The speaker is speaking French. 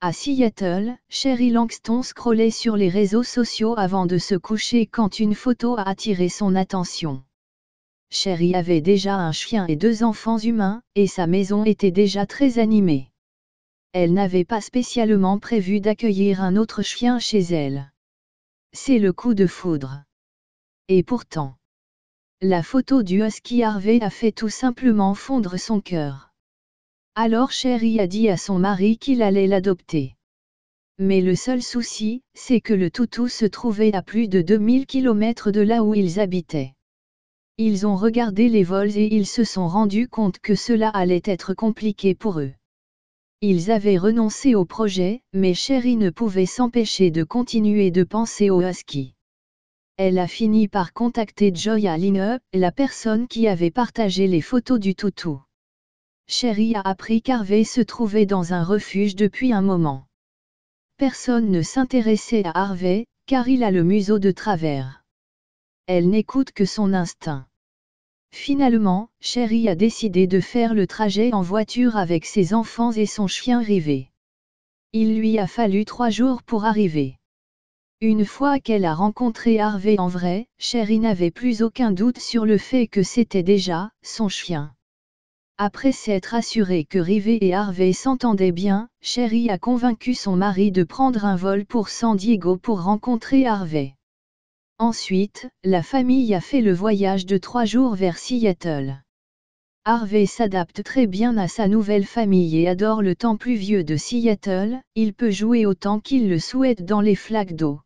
À Seattle, Sherry Langston scrollait sur les réseaux sociaux avant de se coucher quand une photo a attiré son attention. Sherry avait déjà un chien et deux enfants humains, et sa maison était déjà très animée. Elle n'avait pas spécialement prévu d'accueillir un autre chien chez elle. C'est le coup de foudre. Et pourtant, la photo du husky Harvey a fait tout simplement fondre son cœur. Alors Chéri a dit à son mari qu'il allait l'adopter. Mais le seul souci, c'est que le toutou se trouvait à plus de 2000 km de là où ils habitaient. Ils ont regardé les vols et ils se sont rendus compte que cela allait être compliqué pour eux. Ils avaient renoncé au projet, mais Chéri ne pouvait s'empêcher de continuer de penser au husky. Elle a fini par contacter Joya Aline, la personne qui avait partagé les photos du toutou. Sherry a appris qu'Harvey se trouvait dans un refuge depuis un moment. Personne ne s'intéressait à Harvey, car il a le museau de travers. Elle n'écoute que son instinct. Finalement, Sherry a décidé de faire le trajet en voiture avec ses enfants et son chien rivé. Il lui a fallu trois jours pour arriver. Une fois qu'elle a rencontré Harvey en vrai, Sherry n'avait plus aucun doute sur le fait que c'était déjà son chien. Après s'être assuré que Rivet et Harvey s'entendaient bien, Sherry a convaincu son mari de prendre un vol pour San Diego pour rencontrer Harvey. Ensuite, la famille a fait le voyage de trois jours vers Seattle. Harvey s'adapte très bien à sa nouvelle famille et adore le temps pluvieux de Seattle, il peut jouer autant qu'il le souhaite dans les flaques d'eau.